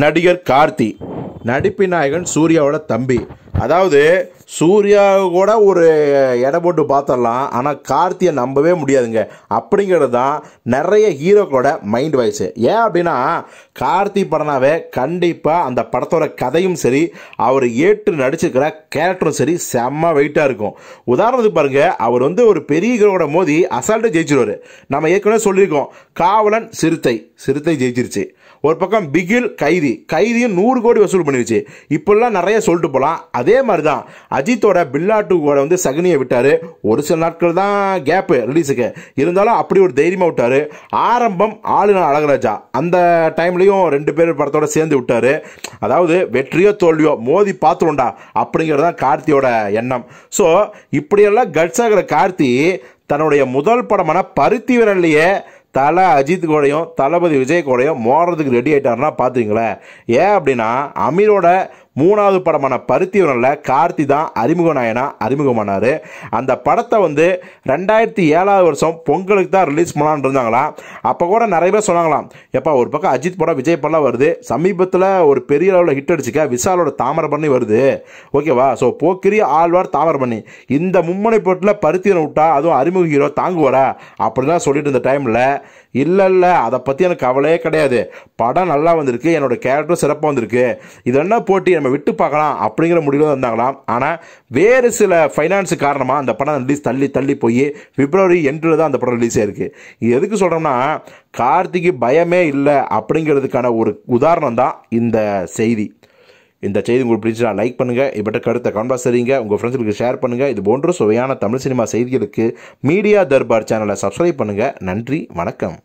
நடிகர் கார்த்தி நடிப்பு நாயகன் சூர்யாவோட தம்பி அதாவது சூர்யா கூட ஒரு எடை போட்டு பார்த்துடலாம் ஆனால் கார்த்தியை நம்பவே முடியாதுங்க அப்படிங்கிறது தான் நிறைய ஹீரோக்களோட மைண்ட் வாய்ஸு ஏன் அப்படின்னா கார்த்தி படனாவே கண்டிப்பாக அந்த படத்தோட கதையும் சரி அவர் ஏற்று நடிச்சிருக்கிற கேரக்டரும் சரி செம்ம வெயிட்டாக இருக்கும் உதாரணத்துக்கு பாருங்கள் அவர் வந்து ஒரு பெரிய ஹீரோட மோதி அசால்ட்டை ஜெயிச்சிருவார் நம்ம ஏற்கனவே சொல்லியிருக்கோம் காவலன் சிறுத்தை சிறுத்தை ஜெயிச்சிருச்சு ஒரு பக்கம் பிகில் கைதி கைதியும் நூறு கோடி வசூல் பண்ணிருச்சு இப்பெல்லாம் நிறைய சொல்லிட்டு போகலாம் அது அதே மாதிரி தான் அஜித்தோட பில்லா டூ கூட வந்து சகுனியை விட்டார் ஒரு சில நாட்கள் தான் கேப்பு ரிலீஸுக்கு இருந்தாலும் அப்படி ஒரு தைரியமாக விட்டார் ஆரம்பம் ஆளுநர் அழகராஜா அந்த டைம்லேயும் ரெண்டு பேர் படத்தோட சேர்ந்து விட்டார் அதாவது வெற்றியோ தோல்வியோ மோதி பார்த்துருண்டா அப்படிங்கிறது தான் கார்த்தியோட எண்ணம் ஸோ இப்படியெல்லாம் கட்ஸாகிற கார்த்தி தன்னுடைய முதல் படமான பருத்தி விரல்லையே தலை அஜித் கூடையும் தளபதி விஜய் கூடையும் மோடுறதுக்கு ரெடி ஆகிட்டாருன்னா பார்த்துங்களேன் ஏன் அப்படின்னா அமீரோட மூணாவது படமான பருத்திவனில் கார்த்தி தான் அறிமுக நாயனா அறிமுகமானார் அந்த படத்தை வந்து ரெண்டாயிரத்தி ஏழாவது வருஷம் பொங்கலுக்கு தான் ரிலீஸ் பண்ணலான்னு இருந்தாங்களாம் அப்போ கூட நிறைய பேர் சொன்னாங்களாம் எப்பா ஒரு பக்கம் அஜித் படம் விஜய் படம்லாம் வருது சமீபத்தில் ஒரு பெரிய அளவில் ஹிட் அடிச்சுக்க விசாலோட பண்ணி வருது ஓகேவா ஸோ போக்கிரி ஆழ்வார் பண்ணி இந்த மும்மனை போட்டில் பருத்தியனை விட்டா அதுவும் அறிமுக ஹீரோ தாங்குவாரா தான் சொல்லிட்டு இருந்த டைமில் இல்லை இல்லை அதை பற்றி எனக்கு கவலையே கிடையாது படம் நல்லா வந்திருக்கு என்னோட கேரக்டரும் சிறப்பாக வந்திருக்கு இது என்ன போட்டி நம்ம விட்டு பார்க்கலாம் அப்படிங்கிற முடிவில் வந்தாங்களாம் ஆனால் வேறு சில ஃபைனான்ஸு காரணமாக அந்த படம் ரிலீஸ் தள்ளி தள்ளி போய் பிப்ரவரி எண்டில் தான் அந்த படம் ரிலீஸ் ஆயிருக்கு இது எதுக்கு சொல்கிறோம்னா கார்த்திக்கு பயமே இல்லை அப்படிங்கிறதுக்கான ஒரு உதாரணம் தான் இந்த செய்தி இந்த செய்தி உங்களுக்கு பிடிச்சா லைக் பண்ணுங்கள் இப்பட்ட கருத்தை கன்பாஸ் சரிங்க உங்கள் ஃப்ரெண்ட்ஸுக்கு ஷேர் பண்ணுங்கள் இது போன்ற சுவையான தமிழ் சினிமா செய்திகளுக்கு மீடியா தர்பார் சேனலை சப்ஸ்கிரைப் பண்ணுங்கள் நன்றி வணக்கம்